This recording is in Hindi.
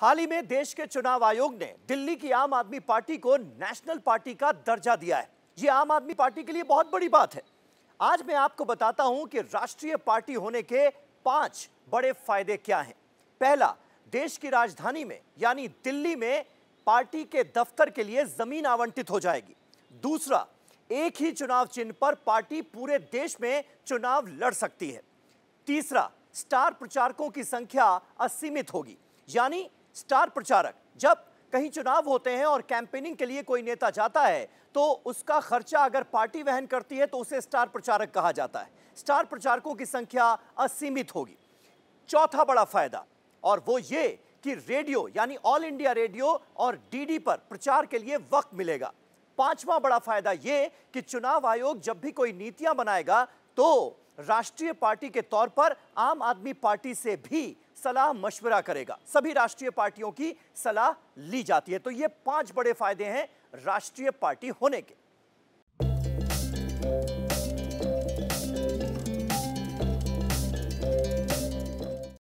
हाल ही में देश के चुनाव आयोग ने दिल्ली की आम आदमी पार्टी को नेशनल पार्टी का दर्जा दिया है ये आम आदमी पार्टी के लिए बहुत बड़ी बात है आज मैं आपको बताता हूं कि राष्ट्रीय पार्टी होने के पांच बड़े फायदे क्या हैं पहला देश की राजधानी में यानी दिल्ली में पार्टी के दफ्तर के लिए जमीन आवंटित हो जाएगी दूसरा एक ही चुनाव चिन्ह पर पार्टी पूरे देश में चुनाव लड़ सकती है तीसरा स्टार प्रचारकों की संख्या असीमित होगी यानी स्टार प्रचारक जब कहीं चुनाव होते हैं और कैंपेनिंग के लिए कोई नेता जाता है तो उसका खर्चा अगर पार्टी वहन करती है तो उसे स्टार प्रचारक कहा जाता है स्टार प्रचारकों की संख्या असीमित होगी चौथा बड़ा फायदा और वो ये कि रेडियो यानी ऑल इंडिया रेडियो और डीडी पर प्रचार के लिए वक्त मिलेगा पांचवा बड़ा फायदा ये कि चुनाव आयोग जब भी कोई नीतियां बनाएगा तो राष्ट्रीय पार्टी के तौर पर आम आदमी पार्टी से भी सलाह मशवरा करेगा सभी राष्ट्रीय पार्टियों की सलाह ली जाती है तो ये पांच बड़े फायदे हैं राष्ट्रीय पार्टी होने के